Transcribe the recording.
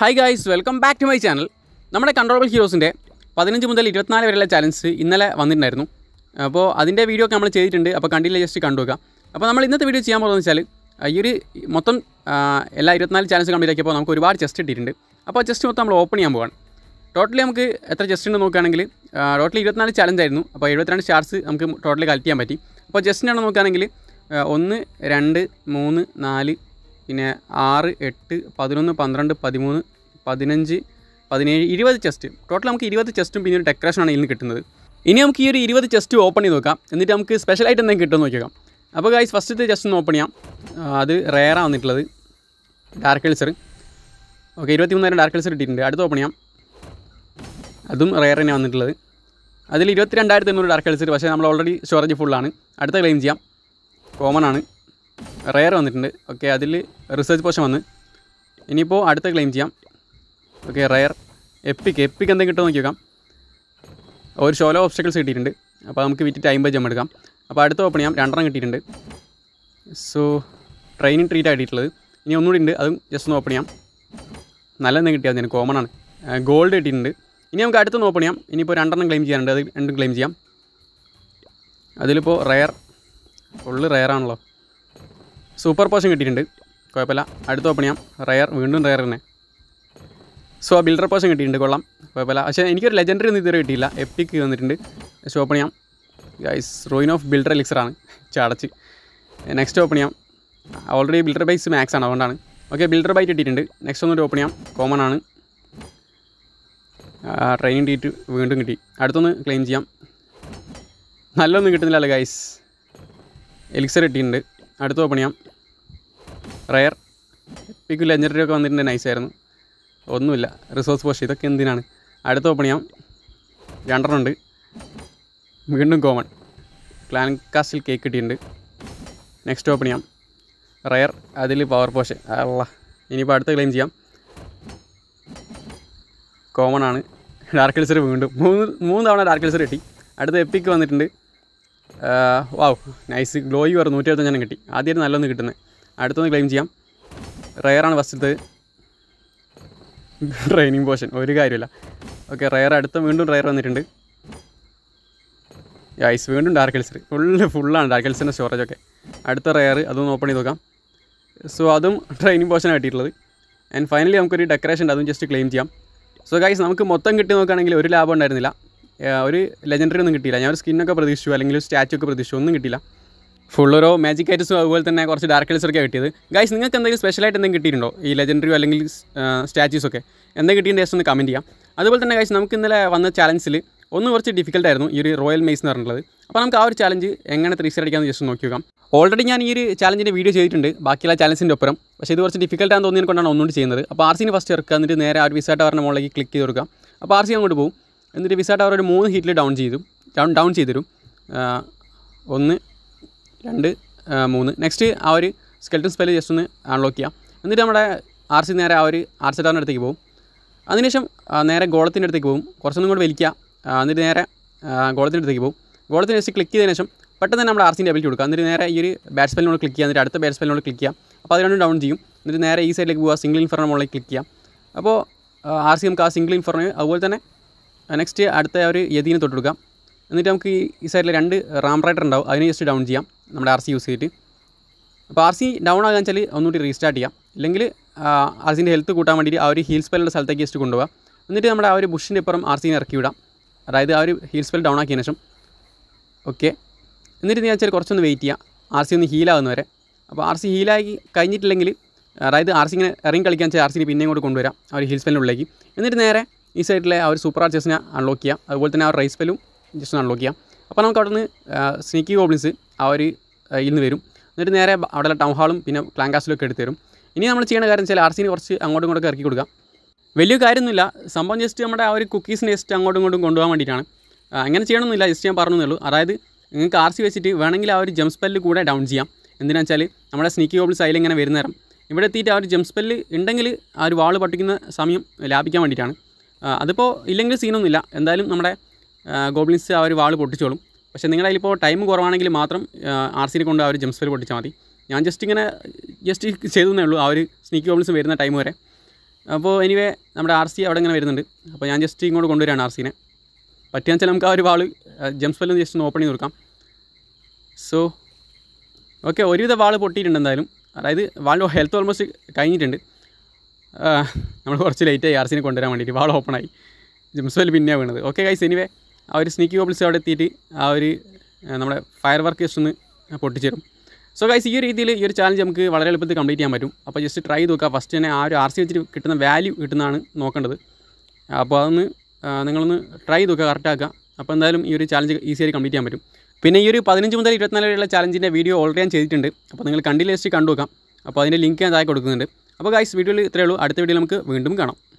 hi guys welcome back to my channel നമ്മുടെ controllable ഹീറോസിൻ്റെ പതിനഞ്ച് മുതൽ ഇരുപത്തിനാല് വരെയുള്ള ചാലഞ്ച് ഇന്നലെ വന്നിട്ടുണ്ടായിരുന്നു അപ്പോൾ അതിൻ്റെ വീഡിയോ ഒക്കെ നമ്മൾ ചെയ്തിട്ടുണ്ട് അപ്പോൾ കണ്ടില്ല ജസ്റ്റ് കണ്ടു നോക്കാം അപ്പോൾ നമ്മൾ ഇന്നത്തെ വീഡിയോ ചെയ്യാൻ പോകുന്നത് വെച്ചാൽ ഈ ഒരു മൊത്തം എല്ലാ ഇരുപത്തിനാല് ചാലഞ്ച് കംപ്ലീറ്റ് ആക്കിയപ്പോൾ നമുക്ക് ഒരുപാട് ജസ്റ്റ് ഇട്ടിട്ടുണ്ട് അപ്പോൾ ജസ്റ്റ് മൊത്തം നമ്മൾ ഓപ്പൺ ചെയ്യാൻ പോവാണ് ടോട്ടലി നമുക്ക് എത്ര ജസ്റ്റ് ഉണ്ട് നോക്കുകയാണെങ്കിൽ ടോട്ടലി ഇരുപത്തിനാല് ചാലഞ്ച് ആയിരുന്നു അപ്പോൾ എഴുപത്തിരണ്ട് ചാർജ് നമുക്ക് ടോട്ടലി കളക്ട് ചെയ്യാൻ പറ്റി അപ്പോൾ ചെസ്റ്റിനാണ് നോക്കുകയാണെങ്കിൽ ഒന്ന് രണ്ട് മൂന്ന് നാല് പിന്നെ ആറ് എട്ട് പതിനൊന്ന് പന്ത്രണ്ട് പതിമൂന്ന് പതിനഞ്ച് പതിനേഴ് ഇരുപത് ചെസ്റ്റ് ടോട്ടൽ നമുക്ക് ഇരുപത് ചെസ്റ്റും പിന്നെ ഒരു ഡെക്കറേഷനാണ് ഇതിൽ കിട്ടുന്നത് ഇനി നമുക്ക് ഈ ഒരു ഇരുപത് ചെസ്റ്റ് ഓപ്പൺ ചെയ്ത് നോക്കാം എന്നിട്ട് നമുക്ക് സ്പെഷ്യലായിട്ട് എന്തെങ്കിലും കിട്ടുമെന്ന് നോക്കിയേക്കാം അപ്പോൾ ഗൈസ് ഫസ്റ്റത്തെ ചെസ്റ്റ് ഒന്ന് ഓപ്പൺ ചെയ്യാം അത് റെയറാണ് വന്നിട്ടുള്ളത് ഡാർക്ക് ഹെൽസർ ഓക്കെ ഇരുപത്തി മൂന്നായിരം ഡാർക്ക് ഹെൽസർ കിട്ടിയിട്ടുണ്ട് അടുത്ത് ഓപ്പൺ ചെയ്യാം അതും റെയർ തന്നെ വന്നിട്ടുള്ളത് അതിൽ ഇരുപത്തി രണ്ടായിരത്തി എണ്ണൂറ് ഡാർക്ക് ഹെൽസർ പക്ഷേ നമ്മൾ ഓൾറെഡി സ്റ്റോറേജ് ഫുള്ളാണ് അടുത്ത ക്ലെയിം ചെയ്യാം കോമൺ ആണ് റയർ വന്നിട്ടുണ്ട് ഓക്കെ അതിൽ റിസർച്ച് പോഷൻ വന്ന് ഇനിയിപ്പോൾ അടുത്ത ക്ലെയിം ചെയ്യാം ഓക്കെ റയർ എപ്പിക്ക് എപ്പിക്ക് എന്തെങ്കിലും കിട്ടുമോ നോക്കി നോക്കാം ഒരു ഷോലോ ഓബ്സ്റ്റക്കിൾസ് കിട്ടിയിട്ടുണ്ട് അപ്പോൾ നമുക്ക് വിറ്റിട്ട് അമ്പത് ജം എടുക്കാം അപ്പോൾ അടുത്ത ഓപ്പൺ ചെയ്യാം രണ്ടെണ്ണം കിട്ടിയിട്ടുണ്ട് സോ ട്രെയിനിങ് ട്രീറ്റ് ആയിട്ടുള്ളത് ഇനി ഒന്നുകൂടി ഉണ്ട് അതും ജസ്റ്റ് ഒന്ന് ഓപ്പൺ ചെയ്യാം നല്ല എന്തെങ്കിലും കിട്ടിയാൽ ഞാൻ കോമൺ ആണ് ഗോൾഡ് കിട്ടിയിട്ടുണ്ട് ഇനി നമുക്ക് അടുത്തൊന്ന് ഓപ്പൺ ചെയ്യാം ഇനിയിപ്പോൾ രണ്ടെണ്ണം ക്ലെയിം ചെയ്യാനുണ്ട് അത് രണ്ടും ക്ലെയിം ചെയ്യാം അതിലിപ്പോൾ റയർ ഫുള്ള് റയർ ആണല്ലോ സൂപ്പർ പോഷൻ കിട്ടിയിട്ടുണ്ട് കുഴപ്പമില്ല അടുത്ത ഓപ്പൺ ചെയ്യാം റയർ വീണ്ടും റയർ തന്നെ സോ ആ ബിൽഡർ പോഷൻ കിട്ടിയിട്ടുണ്ട് കൊള്ളാം കുഴപ്പമില്ല പക്ഷേ എനിക്കൊരു ലെജൻഡറി ഒന്നും ഇതുവരെ കിട്ടിയില്ല എപ്പിക്ക് വന്നിട്ടുണ്ട് പക്ഷേ ഓപ്പൺ ചെയ്യാം ഗൈസ് റോയിൻ ഓഫ് ബിൽഡർ എലിക്സറാണ് ചടച്ച് നെക്സ്റ്റ് ഓപ്പൺ ചെയ്യാം ഓൾറെഡി ബിൽഡർ ബൈസ് മാക്സ് ആണ് അതുകൊണ്ടാണ് ഓക്കെ ബിൽഡർ ബൈറ്റ് കിട്ടിയിട്ടുണ്ട് നെക്സ്റ്റ് ഒന്നൊരു ഓപ്പൺ ചെയ്യാം കോമൺ ആണ് ട്രെയിനിങ് ഡീറ്റ് വീണ്ടും കിട്ടി അടുത്തൊന്ന് ക്ലെയിം ചെയ്യാം നല്ലൊന്നും അല്ലേ ഗൈസ് എലിക്സർ കിട്ടിയിട്ടുണ്ട് അടുത്ത ഓപ്പൺ ചെയ്യാം റയർ പിക്കു രൂപ ഒക്കെ വന്നിട്ടുണ്ട് നൈസായിരുന്നു ഒന്നുമില്ല റിസോഴ്സ് പോഷ് ഇതൊക്കെ എന്തിനാണ് അടുത്ത ഓപ്പൺ ചെയ്യാം രണ്ടെണ്ണം ഉണ്ട് വീണ്ടും കോമൺ ക്ലാൻ കാസ്റ്റിൽ കേക്ക് കിട്ടിയിട്ടുണ്ട് നെക്സ്റ്റ് ഓപ്പൺ ചെയ്യാം റയർ അതിൽ പവർ പോഷ് അല്ല ഇനിയിപ്പോൾ അടുത്ത ക്ലെയിം ചെയ്യാം കോമൺ ആണ് ഡാർക്ക് ലിസർ വീണ്ടും മൂന്ന് മൂന്ന് തവണ ഡാർക്ക് ലിസർ കിട്ടി അടുത്ത എപ്പിക്ക് വന്നിട്ടുണ്ട് വാവ് നൈസ് ഗ്ലോയി വേറെ നൂറ്റി എഴുപത്തഞ്ചെണ്ണം കിട്ടി ആദ്യമായിട്ട് നല്ലൊന്ന് കിട്ടുന്നത് അടുത്തൊന്ന് ക്ലെയിം ചെയ്യാം റയറാണ് ഫസ്റ്റത്തെ ട്രെയിനിങ് പോഷൻ ഒരു കാര്യമില്ല ഓക്കെ റയർ അടുത്ത വീണ്ടും റയർ വന്നിട്ടുണ്ട് ഐസ് വീണ്ടും ഡാർക്ക് ഹെൽസർ ഫുള്ള് ഫുള്ളാണ് ഡാർക്ക് ഹെൽസറിൻ്റെ സ്റ്റോറേജ് ഒക്കെ അടുത്ത റയർ അതൊന്ന് ഓപ്പൺ ചെയ്ത് നോക്കാം സോ അതും ട്രെയിനിങ് പോർഷൻ കിട്ടിയിട്ടുള്ളത് ആൻഡ് ഫൈനലി നമുക്കൊരു ഡെക്കറേഷൻ അതും ജസ്റ്റ് ക്ലെയിം ചെയ്യാം സോ ഗൈസ് നമുക്ക് മൊത്തം കിട്ടി നോക്കുകയാണെങ്കിൽ ഒരു ലാഭം ഉണ്ടായിരുന്നില്ല ഒരു ലെജൻഡറി ഒന്നും കിട്ടിയില്ല ഞാൻ ഒരു സ്കിന്നൊക്കെ പ്രതീക്ഷിച്ചു അല്ലെങ്കിൽ ഒരു സ്റ്റാച്ചു ഒക്കെ പ്രതീക്ഷിച്ചു ഒന്നും കിട്ടിയില്ല ഫുൾ ഓരോ മാജിക് ഐറ്റംസും അതുപോലെ തന്നെ കുറച്ച് ഡാർക്ക് ഒക്കെ കിട്ടിയത് ഗൈസ് നിങ്ങൾക്ക് എന്തെങ്കിലും സ്പെഷ്യലായിട്ട് എന്തെങ്കിലും കിട്ടിയിട്ടുണ്ടോ ഈ ലെജൻഡറിയോ അല്ലെങ്കിൽ സ്റ്റാച്യൂസൊക്കെ എന്തെങ്കിലും എന്താ ശേഷം ഒന്ന് കമൻറ്റ് ചെയ്യാം അതുപോലെ തന്നെ ഗൈസ് നമുക്ക് ഇന്നലെ വന്ന ചാലഞ്ചിൽ ഒന്ന് കുറച്ച് ഡിഫിക്കൽട്ട് ആയിരുന്നു ഈ ഒരു റോയൽ മെയ്സ് എന്ന് പറഞ്ഞിട്ടുള്ളത് അപ്പോൾ നമുക്ക് ആ ഒരു ചാലഞ്ച് എങ്ങനെ ത്രീ സ്റ്റാർ അടിക്കാമെന്ന് ജസ്റ്റ് നോക്കി ഓൾറെഡി ഞാൻ ഈ ഒരു ചാലഞ്ചിൻ്റെ വീഡിയോ ചെയ്തിട്ടുണ്ട് ബാക്കിയുള്ള ചാലഞ്ചിൻ്റെ ഒപ്പം പക്ഷേ ഇത് കുറച്ച് ഡിഫിക്കൽട്ടാന്ന് തോന്നിയത് കൊണ്ടാണ് ഒന്നുകൊണ്ട് ചെയ്യുന്നത് അപ്പോൾ ആർ സിന് ഫസ്റ്റ് ഇറക്കുക എന്നിട്ട് നേരെ ആ ഒരു വിസാ ടവറിൻ്റെ മുകളിലേക്ക് ക്ലിക്ക് ചെയ്ത് കൊടുക്കുക അപ്പോൾ ആർ സി അങ്ങോട്ട് പോകും എന്നിട്ട് വിസാ ടവർ ഒരു മൂന്ന് ഹീറ്റിൽ ഡൗൺ ചെയ്തു ഡൗൺ ഡൗൺ ചെയ്തു ഒന്ന് രണ്ട് മൂന്ന് നെക്സ്റ്റ് ആ ഒരു സ്കെൽട്ടൺ സ്പെല്ല് ജസ്റ്റ് ഒന്ന് അൺലോക്ക് ചെയ്യാം എന്നിട്ട് നമ്മുടെ ആർ സി നേരെ ആ ഒരു ആർ ടാറിൻ്റെ അടുത്തേക്ക് പോകും അതിനുശേഷം നേരെ ഗോളത്തിൻ്റെ അടുത്തേക്ക് പോകും കുറച്ചൊന്നും കൂടി വലിക്കുക എന്നിട്ട് നേരെ ഗോളത്തിൻ്റെ അടുത്തേക്ക് പോകും ഗോളത്തിന് ജസ്റ്റ് ക്ലിക്ക് ചെയ്തതിനു ശേഷം പെട്ടെന്ന് നമ്മൾ ആർ സിൻ്റെ അബിലിറ്റി കൊടുക്കുക എന്നിട്ട് നേരെ ഈ ഒരു ബാറ്റ് സ്പെല്ലിനോട് ക്ലിക്ക് ചെയ്യുക എന്നിട്ട് അടുത്ത ബാറ്റ് സ്പെല്ലിനോട് ക്ലിക്ക് ചെയ്യുക അപ്പോൾ അത് രണ്ടും ഡൗൺ ചെയ്യും എന്നിട്ട് നേരെ ഈ സൈഡിലേക്ക് പോകുക സിംഗിൾ ഇൻഫറിന് മുകളിലേക്ക് ക്ലിക്ക് ചെയ്യാം അപ്പോൾ ആർ സി നമുക്ക് ആ സിംഗിൾ ഇൻഫറിന് അതുപോലെ തന്നെ നെക്സ്റ്റ് അടുത്ത ഒരു യതിനെ തൊട്ട് എന്നിട്ട് നമുക്ക് ഈ സൈഡിൽ രണ്ട് റാം റൈഡർ ഉണ്ടാവും അതിനെ ജസ്റ്റ് ഡൗൺ ചെയ്യാം നമ്മുടെ ആർ സി യൂസ് ചെയ്തിട്ട് അപ്പോൾ ആർ സി ഡൗൺ ആകാന്ന് വെച്ചാൽ ഒന്നുകൂടി റീസ്റ്റാർട്ട് ചെയ്യാം ഇല്ലെങ്കിൽ ആർ സിൻ്റെ ഹെൽത്ത് കൂട്ടാൻ വേണ്ടിയിട്ട് ആ ഒരു ഹീൽ സ്പെല്ലിൻ്റെ സ്ഥലത്തേക്ക് ജസ്റ്റ് കൊണ്ടുപോകാം എന്നിട്ട് നമ്മുടെ ആ ഒരു ബുഷിൻ്റെ ഇപ്പുറം ആർ സിനെ ഇറക്കി വിടാം അതായത് ആ ഒരു ഹീൽ സ്പെൽ ഡൗൺ ആക്കിയതിന് ശേഷം ഓക്കെ എന്നിട്ട് ഞാൻ വെച്ചാൽ കുറച്ചൊന്ന് വെയിറ്റ് ചെയ്യാം ആർ സി ഒന്ന് വരെ അപ്പോൾ ആർ സി ഹീലായി കഴിഞ്ഞിട്ടില്ലെങ്കിൽ അതായത് ആർ സി ഇങ്ങനെ ഇറങ്ങി കളിക്കാൻ വെച്ചാൽ ആർ സിനെ പിന്നെയും കൂടെ കൊണ്ടുവരാം ആ ഒരു ഹിൽ സ്പെല്ലിനുള്ളിലേക്ക് എന്നിട്ട് നേരെ ഈ സൈഡിലെ ആ ഒരു സൂപ്പർ ആർച്ചേഴ്സിനെ അൺലോക്ക് ചെയ്യാം അതുപോലെ തന്നെ ആ റൈസ് സ്പെല്ലും ജസ്റ്റ് അൺലോക്ക് ചെയ്യാം അപ്പോൾ നമുക്ക് അവിടെ നിന്ന് സ്നീക്കി ഗോബ്ലിൻസ് ആ ഒരു ഇന്ന് വരും എന്നിട്ട് നേരെ അവിടെ ടൗൺ ഹാളും പിന്നെ ക്ലാൻ കാസിലൊക്കെ എടുത്ത് തരും ഇനി നമ്മൾ ചെയ്യുന്ന കാര്യം വെച്ചാൽ ആർ സിന് കുറച്ച് അങ്ങോട്ടും ഇങ്ങോട്ടും ഇറക്കി കൊടുക്കാം വലിയ കാര്യമൊന്നുമില്ല സംഭവം ജസ്റ്റ് നമ്മുടെ ആ ഒരു കുക്കീസിന് ജസ്റ്റ് അങ്ങോട്ടും ഇങ്ങോട്ടും കൊണ്ടുപോകാൻ വേണ്ടിയിട്ടാണ് അങ്ങനെ ചെയ്യണമെന്നില്ല ജസ്റ്റ് ഞാൻ ഉള്ളൂ അതായത് നിങ്ങൾക്ക് ആർ സി വെച്ചിട്ട് വേണമെങ്കിൽ ആ ഒരു ജംപ് സ്പെല്ല് കൂടെ ഡൗൺ ചെയ്യാം എന്തിനാ വെച്ചാൽ നമ്മുടെ സ്നീക്കി ഗോബിൾസ് ഇങ്ങനെ വരുന്ന നേരം ഇവിടെ എത്തിയിട്ട് ആ ഒരു ജംപ് സ്പെല്ല് ഉണ്ടെങ്കിൽ ആ ഒരു വാൾ പട്ടിക്കുന്ന സമയം ലാഭിക്കാൻ വേണ്ടിയിട്ടാണ് അതിപ്പോൾ ഇല്ലെങ്കിൽ സീനൊന്നുമില്ല എന്തായാലും നമ്മുടെ ഗോബ്ലിൻസ് ആ ഒരു വാൾ പൊട്ടിച്ചോളും പക്ഷേ നിങ്ങളുടെ കയ്യിലിപ്പോൾ ടൈം കുറവാണെങ്കിൽ മാത്രം ആർ സിനെ കൊണ്ട് ആ ഒരു ജംപ്സ് പൊട്ടിച്ചാൽ മതി ഞാൻ ജസ്റ്റ് ഇങ്ങനെ ജസ്റ്റ് ചെയ്തേ ഉള്ളൂ ആ ഒരു സ്നീക്ക് ബോംബ്സ് വരുന്ന ടൈം വരെ അപ്പോൾ എനിവേ നമ്മുടെ ആർ സി അവിടെ ഇങ്ങനെ വരുന്നുണ്ട് അപ്പോൾ ഞാൻ ജസ്റ്റ് ഇങ്ങോട്ട് കൊണ്ടുവരാണ് ആർ സിനെ പറ്റുകയെന്ന് വെച്ചാൽ നമുക്ക് ആ ഒരു വാൾ ജംപ്സ് ഫെല്ലൊന്ന് ജസ്റ്റ് ഒന്ന് ഓപ്പൺ ചെയ്ത് കൊടുക്കാം സോ ഓക്കെ ഒരുവിധ വാൾ പൊട്ടിയിട്ടുണ്ട് എന്തായാലും അതായത് വാളിൻ്റെ ഹെൽത്ത് ഓൾമോസ്റ്റ് കഴിഞ്ഞിട്ടുണ്ട് നമ്മൾ കുറച്ച് ലേറ്റായി ആർ സിനെ കൊണ്ടുവരാൻ വേണ്ടിയിട്ട് വാൾ ഓപ്പണായി ജിംസ്വൽ പിന്നെയാണ് വീണത് ഓക്കെ ഗൈസ് എനിവേ ആ ഒരു സ്നീക്കി ഗോബ്ലിൻസ് അവിടെ എത്തിയിട്ട് ആ ഒരു നമ്മുടെ ഫയർ ജസ്റ്റ് ഒന്ന് പൊട്ടിച്ചേരും സോ ഗൈസ് ഈ രീതിയിൽ ഈ ഒരു ചാലഞ്ച് നമുക്ക് വളരെ എളുപ്പത്തിൽ കംപ്ലീറ്റ് ചെയ്യാൻ പറ്റും അപ്പോൾ ജസ്റ്റ് ട്രൈ ചെയ്ത് നോക്കുക ഫസ്റ്റ് തന്നെ ആ ഒരു ആർ സി വെച്ചിട്ട് കിട്ടുന്ന വാല്യൂ കിട്ടുന്നതാണ് നോക്കേണ്ടത് അപ്പോൾ അതൊന്ന് നിങ്ങളൊന്ന് ട്രൈ ചെയ്ത് നോക്കുക കറക്റ്റാക്കുക അപ്പോൾ എന്തായാലും ഈ ഒരു ചാലഞ്ച് ഈസിയായി കംപ്ലീറ്റ് ചെയ്യാൻ പറ്റും പിന്നെ ഈ ഒരു പതിനഞ്ച് മുതൽ ഇരുപത്തിനാല് വരെയുള്ള ചാലഞ്ചിൻ്റെ വീഡിയോ ഓൾറെഡി ഞാൻ ചെയ്തിട്ടുണ്ട് അപ്പോൾ നിങ്ങൾ കണ്ടില്ല ജസ്റ്റ് കണ്ടു നോക്കാം അപ്പോൾ അതിൻ്റെ ലിങ്ക് ഞാൻ താഴെ കൊടുക്കുന്നുണ്ട് അപ്പോൾ ഗൈസ് വീഡിയോയിൽ ഇത്രയേ ഉള്ളൂ അടുത്ത വീഡിയോയിൽ നമുക്ക് വീണ്ടും കാണാം